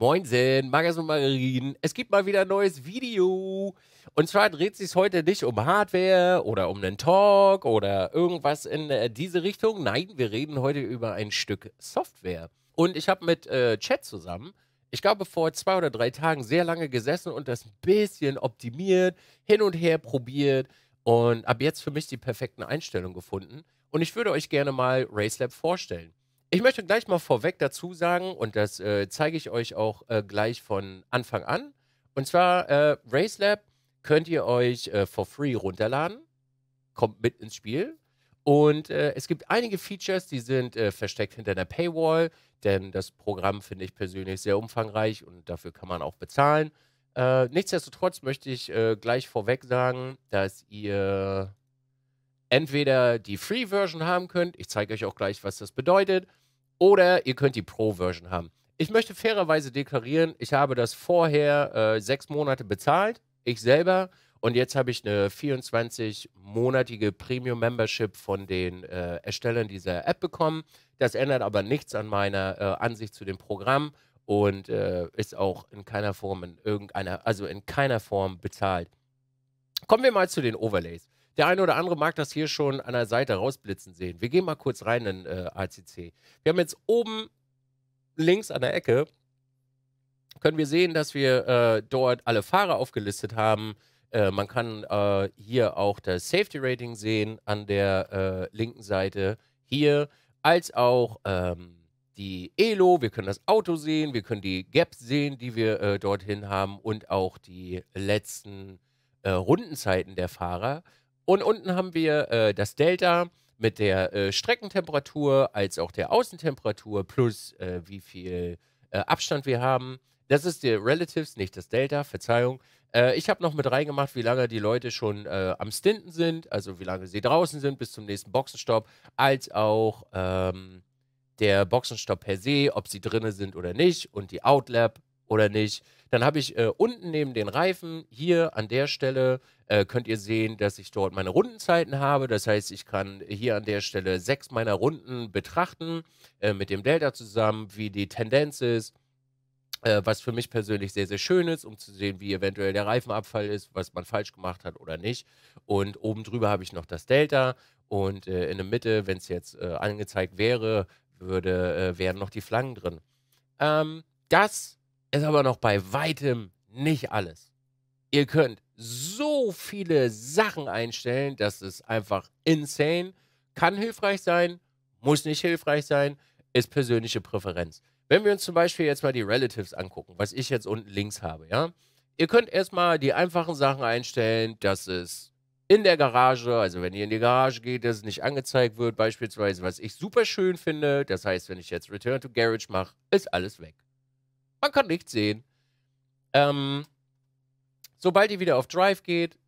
Moinsen, Magas und Es gibt mal wieder ein neues Video. Und zwar dreht sich heute nicht um Hardware oder um einen Talk oder irgendwas in äh, diese Richtung. Nein, wir reden heute über ein Stück Software. Und ich habe mit äh, Chat zusammen, ich glaube vor zwei oder drei Tagen, sehr lange gesessen und das ein bisschen optimiert, hin und her probiert und habe jetzt für mich die perfekten Einstellungen gefunden. Und ich würde euch gerne mal RaceLab vorstellen. Ich möchte gleich mal vorweg dazu sagen, und das äh, zeige ich euch auch äh, gleich von Anfang an. Und zwar, äh, RaceLab könnt ihr euch äh, for free runterladen. Kommt mit ins Spiel. Und äh, es gibt einige Features, die sind äh, versteckt hinter einer Paywall, denn das Programm finde ich persönlich sehr umfangreich und dafür kann man auch bezahlen. nichtsdestotrotz möchte ich gleich vorweg sagen, dass ihr entweder die Free-Version haben könnt. Ich zeige euch auch gleich, was das bedeutet oder ihr könnt die Pro-Version haben. Ich möchte fairerweise deklarieren, ich habe das vorher äh, sechs Monate bezahlt, ich selber. Und jetzt habe ich eine 24-monatige Premium-Membership von den äh, Erstellern dieser App bekommen. Das ändert aber nichts an meiner äh, Ansicht zu dem Programm und äh, ist auch in keiner Form in irgendeiner, also in keiner Form bezahlt. Kommen wir mal zu den Overlays. Der eine oder andere mag das hier schon an der Seite rausblitzen sehen. Wir gehen mal kurz rein in äh, ACC. Wir haben jetzt oben links an der Ecke, können wir sehen, dass wir äh, dort alle Fahrer aufgelistet haben. Äh, man kann äh, hier auch das Safety Rating sehen an der äh, linken Seite hier, als auch ähm, die Elo, wir können das Auto sehen, wir können die Gaps sehen, die wir äh, dorthin haben und auch die letzten Rundenzeiten der Fahrer. Und unten haben wir äh, das Delta mit der äh, Streckentemperatur als auch der Außentemperatur plus äh, wie viel äh, Abstand wir haben. Das ist der Relatives, nicht das Delta, Verzeihung. Äh, ich habe noch mit reingemacht, wie lange die Leute schon äh, am Stinten sind, also wie lange sie draußen sind bis zum nächsten Boxenstopp, als auch ähm, der Boxenstopp per se, ob sie drinnen sind oder nicht und die Outlap oder nicht. Dann habe ich äh, unten neben den Reifen hier an der Stelle äh, könnt ihr sehen, dass ich dort meine Rundenzeiten habe. Das heißt, ich kann hier an der Stelle sechs meiner Runden betrachten äh, mit dem Delta zusammen, wie die Tendenz ist. Äh, was für mich persönlich sehr, sehr schön ist, um zu sehen, wie eventuell der Reifenabfall ist, was man falsch gemacht hat oder nicht. Und oben drüber habe ich noch das Delta. Und äh, in der Mitte, wenn es jetzt äh, angezeigt wäre, würde, äh, wären noch die Flangen drin. Ähm, das ist aber noch bei weitem nicht alles. Ihr könnt so viele Sachen einstellen, das ist einfach insane. Kann hilfreich sein, muss nicht hilfreich sein, ist persönliche Präferenz. Wenn wir uns zum Beispiel jetzt mal die Relatives angucken, was ich jetzt unten links habe, ja. Ihr könnt erstmal die einfachen Sachen einstellen, dass es in der Garage, also wenn ihr in die Garage geht, dass es nicht angezeigt wird, beispielsweise, was ich super schön finde. Das heißt, wenn ich jetzt Return to Garage mache, ist alles weg. Man kann nichts sehen. Ähm, sobald ihr wieder auf Drive geht,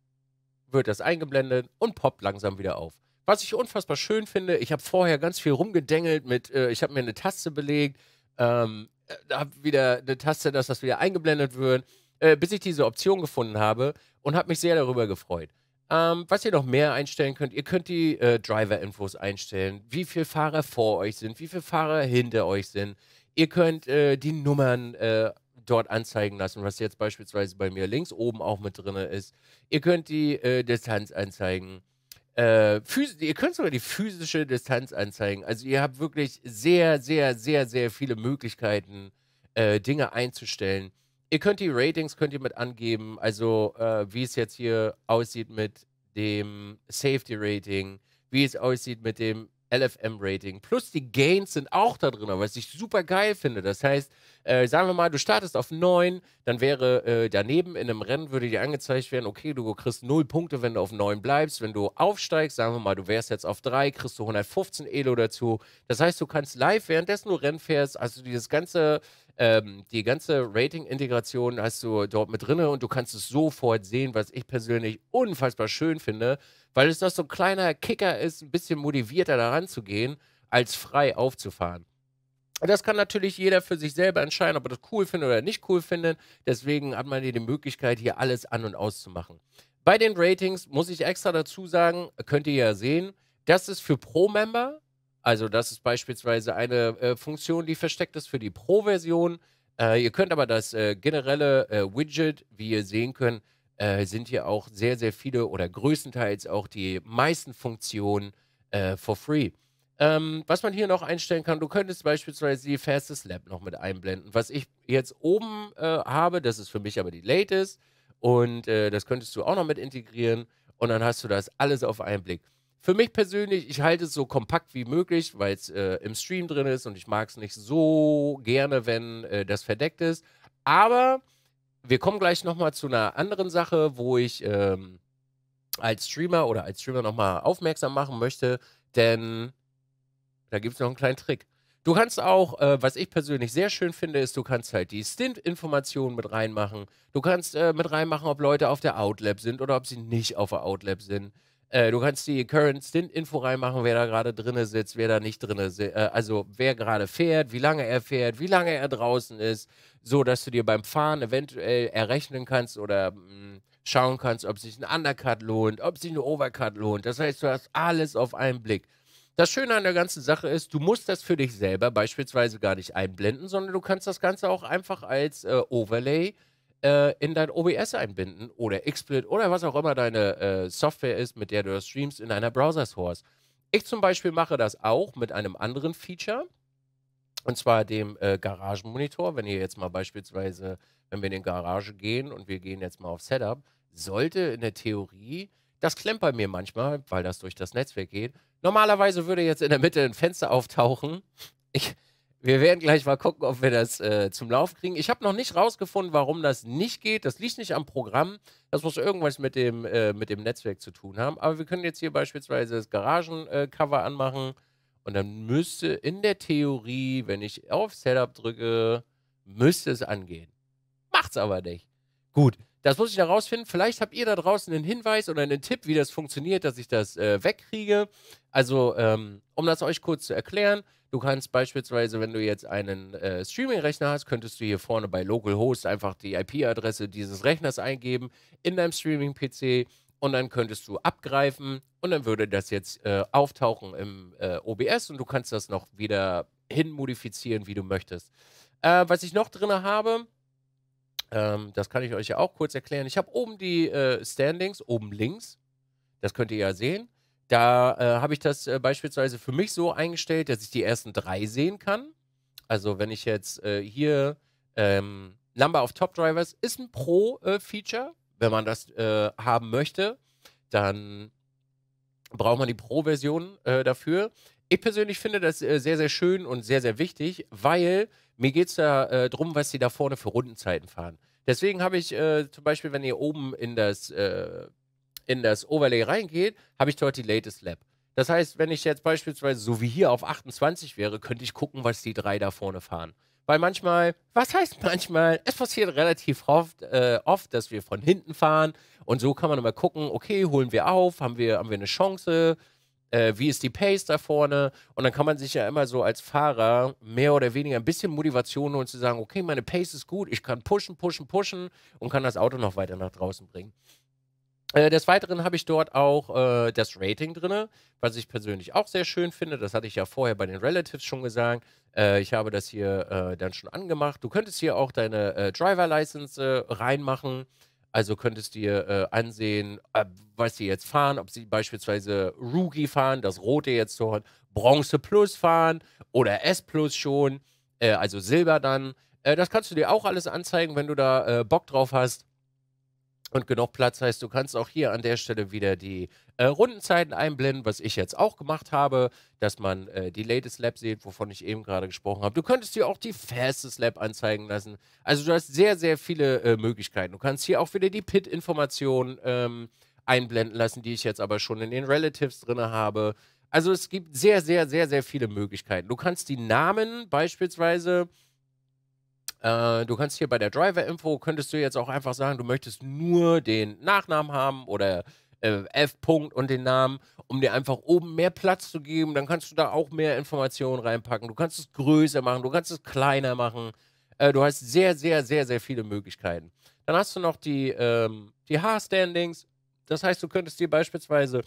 wird das eingeblendet und poppt langsam wieder auf. Was ich unfassbar schön finde, ich habe vorher ganz viel rumgedengelt mit, äh, ich habe mir eine Taste belegt, ähm, äh, habe wieder eine Taste, dass das wieder eingeblendet wird, äh, bis ich diese Option gefunden habe und habe mich sehr darüber gefreut. Ähm, was ihr noch mehr einstellen könnt, ihr könnt die äh, Driver-Infos einstellen, wie viele Fahrer vor euch sind, wie viele Fahrer hinter euch sind. Ihr könnt äh, die Nummern äh, dort anzeigen lassen, was jetzt beispielsweise bei mir links oben auch mit drin ist. Ihr könnt die äh, Distanz anzeigen. Äh, ihr könnt sogar die physische Distanz anzeigen. Also ihr habt wirklich sehr, sehr, sehr, sehr viele Möglichkeiten, äh, Dinge einzustellen. Ihr könnt die Ratings könnt ihr mit angeben, also äh, wie es jetzt hier aussieht mit dem Safety Rating, wie es aussieht mit dem LFM-Rating. Plus die Gains sind auch da drin, was ich super geil finde. Das heißt, äh, sagen wir mal, du startest auf 9, dann wäre äh, daneben in einem Rennen, würde dir angezeigt werden, okay, du kriegst 0 Punkte, wenn du auf 9 bleibst. Wenn du aufsteigst, sagen wir mal, du wärst jetzt auf 3, kriegst du 115 Elo dazu. Das heißt, du kannst live, währenddessen du Rennen fährst, also dieses ganze ähm, die ganze Rating-Integration hast du dort mit drin und du kannst es sofort sehen, was ich persönlich unfassbar schön finde, weil es noch so ein kleiner Kicker ist, ein bisschen motivierter daran zu gehen, als frei aufzufahren. Und das kann natürlich jeder für sich selber entscheiden, ob er das cool findet oder nicht cool findet. Deswegen hat man hier die Möglichkeit, hier alles an und auszumachen. Bei den Ratings muss ich extra dazu sagen, könnt ihr ja sehen, das ist für Pro-Member also das ist beispielsweise eine äh, Funktion, die versteckt ist für die Pro-Version. Äh, ihr könnt aber das äh, generelle äh, Widget, wie ihr sehen könnt, äh, sind hier auch sehr, sehr viele oder größtenteils auch die meisten Funktionen äh, for free. Ähm, was man hier noch einstellen kann, du könntest beispielsweise die Fastest Lab noch mit einblenden. Was ich jetzt oben äh, habe, das ist für mich aber die Latest und äh, das könntest du auch noch mit integrieren und dann hast du das alles auf einen Blick. Für mich persönlich, ich halte es so kompakt wie möglich, weil es äh, im Stream drin ist und ich mag es nicht so gerne, wenn äh, das verdeckt ist. Aber wir kommen gleich nochmal zu einer anderen Sache, wo ich ähm, als Streamer oder als Streamer nochmal aufmerksam machen möchte, denn da gibt es noch einen kleinen Trick. Du kannst auch, äh, was ich persönlich sehr schön finde, ist, du kannst halt die Stint-Informationen mit reinmachen. Du kannst äh, mit reinmachen, ob Leute auf der Outlab sind oder ob sie nicht auf der Outlab sind. Äh, du kannst die Current Stint Info reinmachen, wer da gerade drinne sitzt, wer da nicht drinne sitzt, äh, also wer gerade fährt, wie lange er fährt, wie lange er draußen ist, so dass du dir beim Fahren eventuell errechnen kannst oder mh, hm, schauen kannst, ob sich ein Undercut lohnt, ob sich ein Overcut lohnt. Das heißt, du hast alles auf einen Blick. Das Schöne an der ganzen Sache ist, du musst das für dich selber beispielsweise gar nicht einblenden, sondern du kannst das Ganze auch einfach als äh, Overlay äh, äh, in dein OBS einbinden oder XSplit oder was auch immer deine äh, Software ist, mit der du das streamst in deiner Browser-Source. Ich zum Beispiel mache das auch mit einem anderen Feature. Und zwar dem äh, Garagenmonitor. Wenn ihr jetzt mal beispielsweise, wenn wir in den Garage gehen und wir gehen jetzt mal auf Setup, sollte in der Theorie, das klemmt bei mir manchmal, weil das durch das Netzwerk geht. Normalerweise würde jetzt in der Mitte ein Fenster auftauchen. Ich, wir werden gleich mal gucken, ob wir das äh, zum Lauf kriegen. Ich habe noch nicht rausgefunden, warum das nicht geht. Das liegt nicht am Programm. Das muss irgendwas mit dem, äh, mit dem Netzwerk zu tun haben. Aber wir können jetzt hier beispielsweise das Garagencover äh, anmachen. Und dann müsste in der Theorie, wenn ich auf Setup drücke, müsste es angehen. Macht's aber nicht. Gut, das muss ich da rausfinden. Vielleicht habt ihr da draußen einen Hinweis oder einen Tipp, wie das funktioniert, dass ich das äh, wegkriege. Also, ähm, um das euch kurz zu erklären, du kannst beispielsweise, wenn du jetzt einen äh, Streaming-Rechner hast, könntest du hier vorne bei Localhost einfach die IP-Adresse dieses Rechners eingeben in deinem Streaming-PC und dann könntest du abgreifen und dann würde das jetzt äh, auftauchen im äh, OBS und du kannst das noch wieder hin modifizieren, wie du möchtest. Äh, was ich noch drin habe, ähm, das kann ich euch ja auch kurz erklären. Ich habe oben die äh, Standings, oben links. Das könnt ihr ja sehen. Da äh, habe ich das äh, beispielsweise für mich so eingestellt, dass ich die ersten drei sehen kann. Also wenn ich jetzt äh, hier ähm, Number of Top Drivers ist ein Pro-Feature. wenn man das äh, haben möchte, dann braucht man die Pro-Version äh, dafür. Ich persönlich finde das sehr, sehr schön und sehr, sehr wichtig, weil mir geht es da äh, drum, was sie da vorne für Rundenzeiten fahren. Deswegen habe ich äh, zum Beispiel, wenn ihr oben in das, äh, in das Overlay reingeht, habe ich dort die Latest Lab. Das heißt, wenn ich jetzt beispielsweise so wie hier auf 28 wäre, könnte ich gucken, was die drei da vorne fahren. Weil manchmal, was heißt manchmal? Es passiert relativ oft, äh, oft, dass wir von hinten fahren und so kann man immer gucken, okay, holen wir auf, haben wir, haben wir eine Chance, äh, wie ist die Pace da vorne? Und dann kann man sich ja immer so als Fahrer mehr oder weniger ein bisschen Motivation holen, zu sagen, okay, meine Pace ist gut, ich kann pushen, pushen, pushen und kann das Auto noch weiter nach draußen bringen. Äh, des Weiteren habe ich dort auch äh, das Rating drin, was ich persönlich auch sehr schön finde. Das hatte ich ja vorher bei den Relatives schon gesagt. Äh, ich habe das hier äh, dann schon angemacht. Du könntest hier auch deine äh, Driver-License reinmachen. Also könntest du dir äh, ansehen, äh, was sie jetzt fahren, ob sie beispielsweise Rookie fahren, das rote jetzt dort, Bronze Plus fahren oder S Plus schon, äh, also Silber dann. Äh, das kannst du dir auch alles anzeigen, wenn du da äh, Bock drauf hast und genug Platz heißt, du kannst auch hier an der Stelle wieder die äh, Rundenzeiten einblenden, was ich jetzt auch gemacht habe, dass man äh, die Latest Lab sieht, wovon ich eben gerade gesprochen habe. Du könntest dir auch die Fastest Lab anzeigen lassen. Also du hast sehr, sehr viele äh, Möglichkeiten. Du kannst hier auch wieder die Pit-Informationen ähm, einblenden lassen, die ich jetzt aber schon in den Relatives drin habe. Also es gibt sehr, sehr, sehr, sehr viele Möglichkeiten. Du kannst die Namen beispielsweise äh, du kannst hier bei der Driver-Info, könntest du jetzt auch einfach sagen, du möchtest nur den Nachnamen haben oder äh, F. -Punkt und den Namen, um dir einfach oben mehr Platz zu geben. Dann kannst du da auch mehr Informationen reinpacken. Du kannst es größer machen, du kannst es kleiner machen. Äh, du hast sehr, sehr, sehr, sehr viele Möglichkeiten. Dann hast du noch die, ähm, die Haarstandings. Das heißt, du könntest dir beispielsweise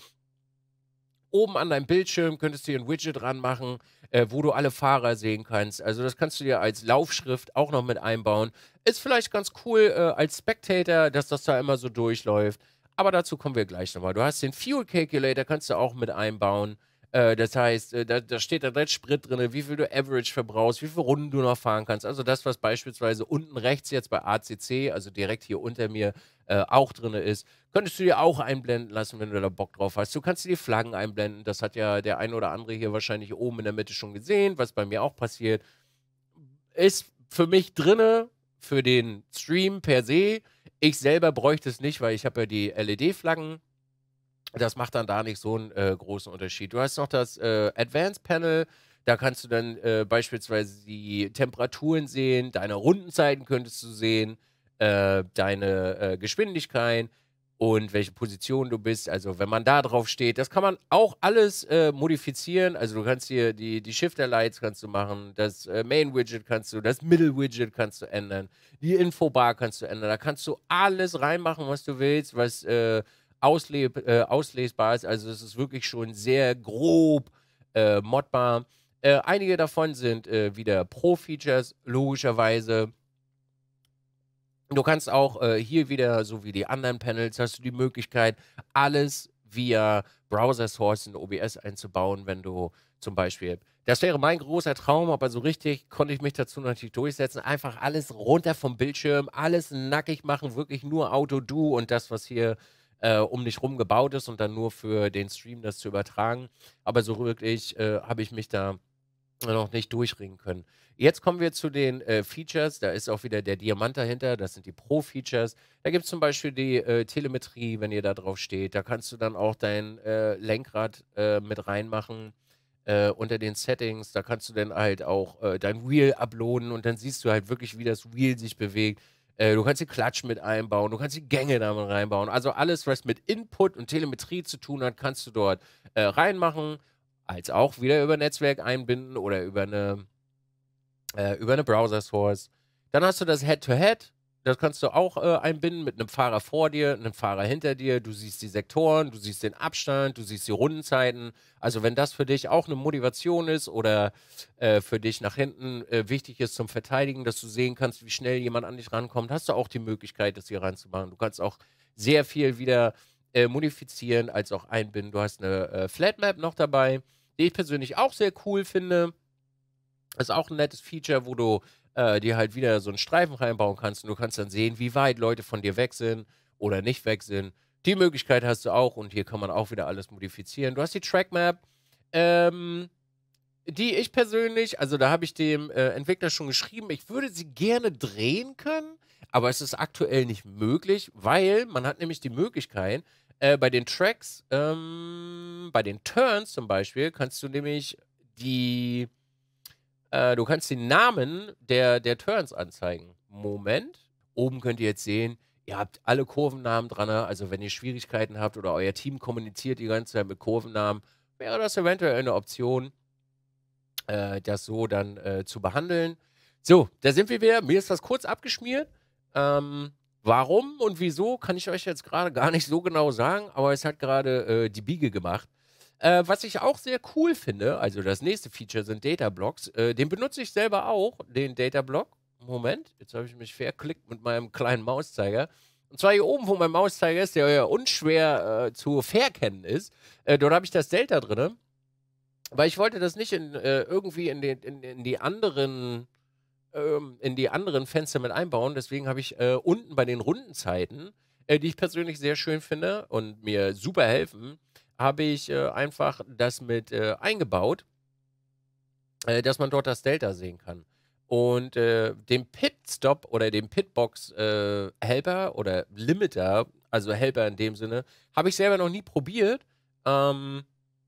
oben an deinem Bildschirm könntest du hier ein Widget ranmachen, äh, wo du alle Fahrer sehen kannst. Also das kannst du dir als Laufschrift auch noch mit einbauen. Ist vielleicht ganz cool äh, als Spectator, dass das da immer so durchläuft. Aber dazu kommen wir gleich nochmal. Du hast den Fuel Calculator, kannst du auch mit einbauen. Äh, das heißt, äh, da, da, steht da direkt Sprit drin, wie viel du Average verbrauchst, wie viele Runden du noch fahren kannst. Also das, was beispielsweise unten rechts jetzt bei ACC, also direkt hier unter mir, äh, auch drin ist, könntest du dir auch einblenden lassen, wenn du da Bock drauf hast. Du kannst dir die Flaggen einblenden. Das hat ja der ein oder andere hier wahrscheinlich oben in der Mitte schon gesehen, was bei mir auch passiert. Ist für mich drinne, für den Stream per se. Ich selber bräuchte es nicht, weil ich habe ja die LED-Flaggen das macht dann da nicht so einen äh, großen Unterschied. Du hast noch das äh, Advanced Panel. Da kannst du dann äh, beispielsweise die Temperaturen sehen, deine Rundenzeiten könntest du sehen, äh, deine äh, Geschwindigkeit und welche Position du bist. Also wenn man da drauf steht, das kann man auch alles äh, modifizieren. Also du kannst hier die, die Shifter-Lights kannst du machen, das Main-Widget kannst du, das Middle-Widget kannst du ändern, die Infobar kannst du ändern. Da kannst du alles reinmachen, was du willst, was ausle äh, auslesbar ist. Also es ist wirklich schon sehr grob äh, modbar. Äh, einige davon sind äh, wieder Pro-Features, logischerweise. Du kannst auch äh, hier wieder, so wie die anderen Panels, hast du die Möglichkeit, alles via Browser Source in OBS einzubauen, wenn du zum Beispiel. Das wäre mein großer Traum, aber so richtig konnte ich mich dazu natürlich durchsetzen. Einfach alles runter vom Bildschirm, alles nackig machen, wirklich nur Auto-Do und das, was hier äh, um dich rum gebaut ist und dann nur für den Stream das zu übertragen. Aber so wirklich äh, habe ich mich da noch nicht durchringen können. Jetzt kommen wir zu den äh, Features. Da ist auch wieder der Diamant dahinter. Das sind die Pro-Features. Da gibt es zum Beispiel die äh, Telemetrie, wenn ihr da drauf steht. Da kannst du dann auch dein äh, Lenkrad äh, mit reinmachen äh, unter den Settings. Da kannst du dann halt auch äh, dein Wheel uploaden und dann siehst du halt wirklich, wie das Wheel sich bewegt. Äh, du kannst die Klatschen mit einbauen, du kannst die Gänge damit reinbauen. Also alles, was mit Input und Telemetrie zu tun hat, kannst du dort äh, reinmachen, als auch wieder über Netzwerk einbinden oder über eine, äh, über eine Browser-Source. Dann hast du das Head-to-Head. head to head das kannst du auch äh, einbinden mit einem Fahrer vor dir, einem Fahrer hinter dir. Du siehst die Sektoren, du siehst den Abstand, du siehst die Rundenzeiten. Also wenn das für dich auch eine Motivation ist oder äh, für dich nach hinten äh, wichtig ist zum Verteidigen, dass du sehen kannst, wie schnell jemand an dich rankommt, hast du auch die Möglichkeit, das hier reinzumachen. Du kannst auch sehr viel wieder äh, modifizieren als auch einbinden. Du hast eine äh, Flatmap noch dabei, die ich persönlich auch sehr cool finde. Das ist auch ein nettes Feature, wo du äh, dir halt wieder so einen Streifen reinbauen kannst und du kannst dann sehen, wie weit Leute von dir weg sind oder nicht weg sind. Die Möglichkeit hast du auch und hier kann man auch wieder alles modifizieren. Du hast die Trackmap, ähm, die ich persönlich, also da habe ich dem äh, Entwickler schon geschrieben, ich würde sie gerne drehen können, aber es ist aktuell nicht möglich, weil man hat nämlich die Möglichkeit, äh, bei den Tracks, ähm, bei den Turns zum Beispiel, kannst du nämlich die äh, du kannst den Namen der, der Turns anzeigen. Moment. Oben könnt ihr jetzt sehen, ihr habt alle Kurvennamen dran. Ne? Also wenn ihr Schwierigkeiten habt oder euer Team kommuniziert die ganze Zeit mit Kurvennamen, wäre das eventuell eine Option, äh, das so dann äh, zu behandeln. So, da sind wir wieder. Mir ist das kurz abgeschmiert. Ähm, warum und wieso kann ich euch jetzt gerade gar nicht so genau sagen, aber es hat gerade äh, die Biege gemacht. Äh, was ich auch sehr cool finde, also das nächste Feature sind Data Blocks. Äh, den benutze ich selber auch, den Data Block. Moment, jetzt habe ich mich verklickt mit meinem kleinen Mauszeiger. Und zwar hier oben, wo mein Mauszeiger ist, der ja unschwer äh, zu verkennen ist. Äh, dort habe ich das Delta drin. Weil ich wollte das nicht in, äh, irgendwie in, den, in, in die anderen ähm, in die anderen Fenster mit einbauen. Deswegen habe ich äh, unten bei den Rundenzeiten, die ich persönlich sehr schön finde und mir super helfen, habe ich äh, einfach das mit äh, eingebaut, äh, dass man dort das Delta sehen kann. Und äh, den Pitstop oder den Pitbox-Helper äh, oder Limiter, also Helper in dem Sinne, habe ich selber noch nie probiert. Ähm,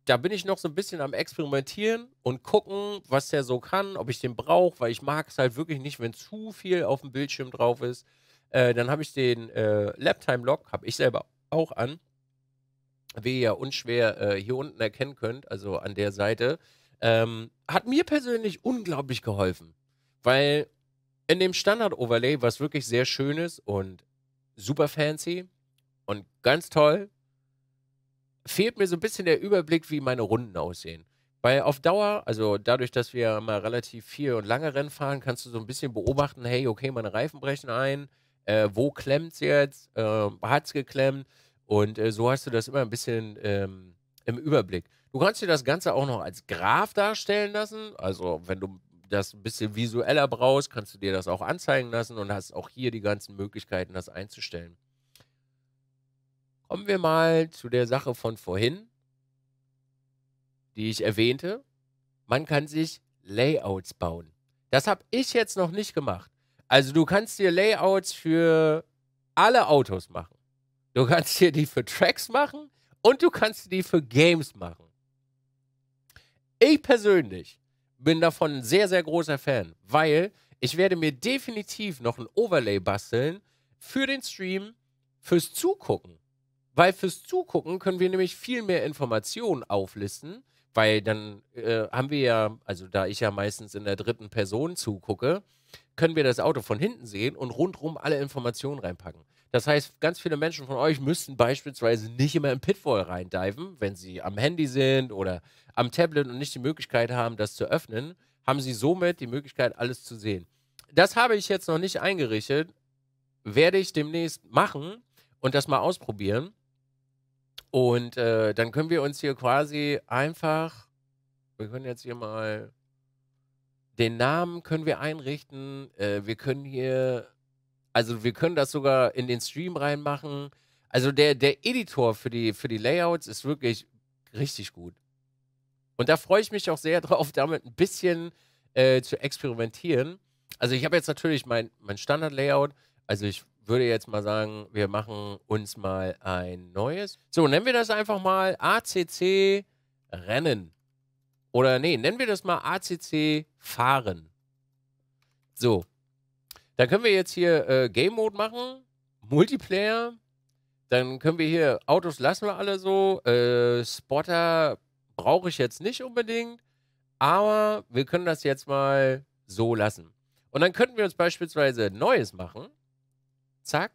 da bin ich noch so ein bisschen am Experimentieren und gucken, was der so kann, ob ich den brauche, weil ich mag es halt wirklich nicht, wenn zu viel auf dem Bildschirm drauf ist. Äh, dann habe ich den äh, Laptime-Log, habe ich selber auch an wie ihr unschwer äh, hier unten erkennen könnt, also an der Seite, ähm, hat mir persönlich unglaublich geholfen. Weil in dem Standard-Overlay, was wirklich sehr schön ist und super fancy und ganz toll, fehlt mir so ein bisschen der Überblick, wie meine Runden aussehen. Weil auf Dauer, also dadurch, dass wir mal relativ viel und lange Rennen fahren, kannst du so ein bisschen beobachten, hey, okay, meine Reifen brechen ein, äh, wo es jetzt, äh, es geklemmt, und äh, so hast du das immer ein bisschen ähm, im Überblick. Du kannst dir das Ganze auch noch als Graph darstellen lassen. Also wenn du das ein bisschen visueller brauchst, kannst du dir das auch anzeigen lassen und hast auch hier die ganzen Möglichkeiten, das einzustellen. Kommen wir mal zu der Sache von vorhin, die ich erwähnte. Man kann sich Layouts bauen. Das habe ich jetzt noch nicht gemacht. Also du kannst dir Layouts für alle Autos machen. Du kannst dir die für Tracks machen und du kannst die für Games machen. Ich persönlich bin davon ein sehr, sehr großer Fan, weil ich werde mir definitiv noch ein Overlay basteln für den Stream, fürs Zugucken. Weil fürs Zugucken können wir nämlich viel mehr Informationen auflisten, weil dann äh, haben wir ja, also da ich ja meistens in der dritten Person zugucke, können wir das Auto von hinten sehen und rundrum alle Informationen reinpacken. Das heißt, ganz viele Menschen von euch müssten beispielsweise nicht immer im Pitfall reindiven, wenn sie am Handy sind oder am Tablet und nicht die Möglichkeit haben, das zu öffnen, haben sie somit die Möglichkeit, alles zu sehen. Das habe ich jetzt noch nicht eingerichtet, werde ich demnächst machen und das mal ausprobieren. Und äh, dann können wir uns hier quasi einfach, wir können jetzt hier mal den Namen können wir einrichten. Äh, wir können hier also wir können das sogar in den Stream reinmachen. Also der, der Editor für die, für die Layouts ist wirklich richtig gut. Und da freue ich mich auch sehr drauf, damit ein bisschen äh, zu experimentieren. Also ich habe jetzt natürlich mein, mein Standard-Layout. Also ich würde jetzt mal sagen, wir machen uns mal ein neues. So, nennen wir das einfach mal ACC Rennen. Oder nee, nennen wir das mal ACC Fahren. So, dann können wir jetzt hier äh, Game Mode machen, Multiplayer. Dann können wir hier Autos lassen wir alle so. Äh, Spotter brauche ich jetzt nicht unbedingt. Aber wir können das jetzt mal so lassen. Und dann könnten wir uns beispielsweise Neues machen. Zack.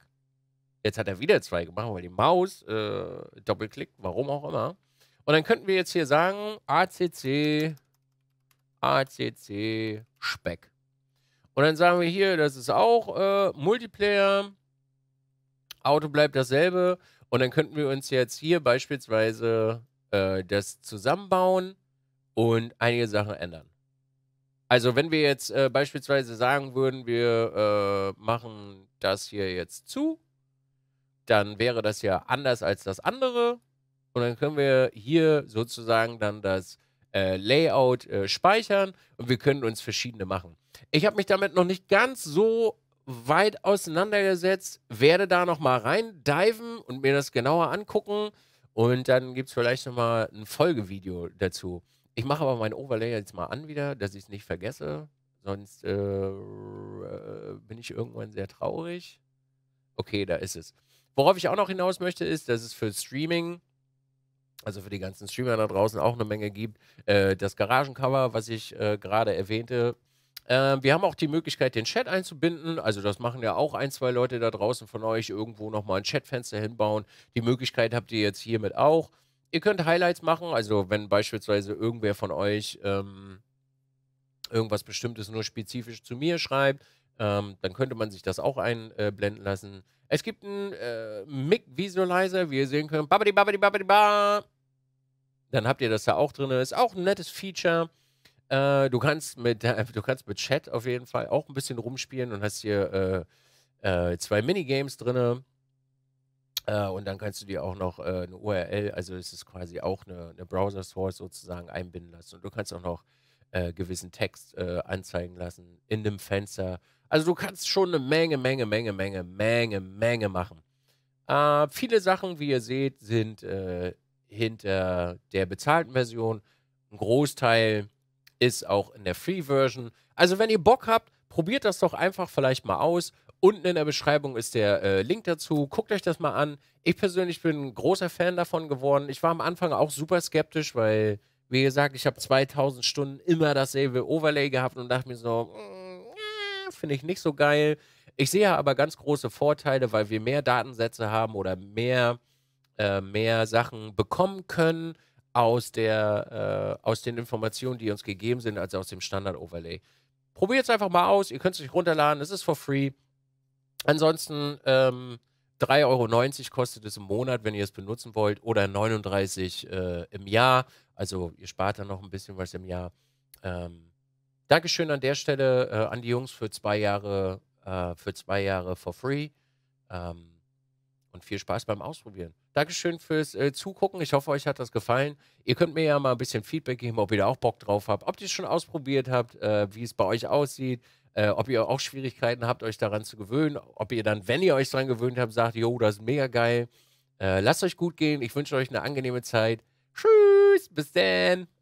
Jetzt hat er wieder zwei gemacht, weil die Maus äh, doppelklickt, warum auch immer. Und dann könnten wir jetzt hier sagen, ACC, ACC, Speck. Und dann sagen wir hier, das ist auch äh, Multiplayer. Auto bleibt dasselbe. Und dann könnten wir uns jetzt hier beispielsweise äh, das zusammenbauen und einige Sachen ändern. Also wenn wir jetzt äh, beispielsweise sagen würden, wir äh, machen das hier jetzt zu, dann wäre das ja anders als das andere. Und dann können wir hier sozusagen dann das äh, Layout äh, speichern und wir können uns verschiedene machen. Ich habe mich damit noch nicht ganz so weit auseinandergesetzt, werde da nochmal reindiven und mir das genauer angucken. Und dann gibt es vielleicht nochmal ein Folgevideo dazu. Ich mache aber mein Overlay jetzt mal an wieder, dass ich es nicht vergesse. Sonst äh, äh, bin ich irgendwann sehr traurig. Okay, da ist es. Worauf ich auch noch hinaus möchte, ist, dass es für Streaming, also für die ganzen Streamer da draußen, auch eine Menge gibt. Äh, das Garagencover, was ich äh, gerade erwähnte, äh, wir haben auch die Möglichkeit, den Chat einzubinden. Also das machen ja auch ein, zwei Leute da draußen von euch. Irgendwo nochmal ein Chatfenster hinbauen. Die Möglichkeit habt ihr jetzt hiermit auch. Ihr könnt Highlights machen. Also wenn beispielsweise irgendwer von euch ähm, irgendwas Bestimmtes nur spezifisch zu mir schreibt, ähm, dann könnte man sich das auch einblenden lassen. Es gibt einen äh, Mic-Visualizer, wie ihr sehen könnt. Babadi, babadi, babadi, ba. Dann habt ihr das da auch drin. Ist auch ein nettes Feature. Äh, du, kannst mit, äh, du kannst mit Chat auf jeden Fall auch ein bisschen rumspielen und hast hier äh, äh zwei Minigames drin. Äh, und dann kannst du dir auch noch eine URL, also es ist quasi auch eine, eine Browser-Source sozusagen einbinden lassen. Und du kannst auch noch gewissen Text anzeigen lassen in einem Fenster. Also du kannst schon eine Menge, Menge, Menge, Menge, Menge, Menge machen. Äh, viele Sachen, wie ihr seht, sind äh, hinter der bezahlten Version. Ein Großteil ist auch in der Free-Version. Also wenn ihr Bock habt, probiert das doch einfach vielleicht mal aus. Unten in der Beschreibung ist der äh, Link dazu. Guckt euch das mal an. Ich persönlich bin ein großer Fan davon geworden. Ich war am Anfang auch super skeptisch, weil, wie gesagt, ich habe 2000 Stunden immer dasselbe Overlay gehabt und dachte mir so, mm, finde ich nicht so geil. Ich sehe aber ganz große Vorteile, weil wir mehr Datensätze haben oder mehr, äh, mehr Sachen bekommen können aus, der, äh, aus den Informationen, die uns gegeben sind, also aus dem Standard-Overlay. Probiert es einfach mal aus. Ihr könnt es euch runterladen. Es ist for free. Ansonsten ähm, 3,90 Euro kostet es im Monat, wenn ihr es benutzen wollt, oder 39 äh, im Jahr. Also ihr spart dann noch ein bisschen was im Jahr. Ähm, Dankeschön an der Stelle äh, an die Jungs für zwei Jahre, äh, für zwei Jahre for free. Ähm, und viel Spaß beim Ausprobieren. Dankeschön fürs äh, Zugucken. Ich hoffe, euch hat das gefallen. Ihr könnt mir ja mal ein bisschen Feedback geben, ob ihr da auch Bock drauf habt, ob ihr es schon ausprobiert habt, äh, wie es bei euch aussieht, äh, ob ihr auch Schwierigkeiten habt, euch daran zu gewöhnen, ob ihr dann, wenn ihr euch daran gewöhnt habt, sagt, jo, das ist mega geil. Äh, lasst euch gut gehen. Ich wünsche euch eine angenehme Zeit. Tschüss, bis dann.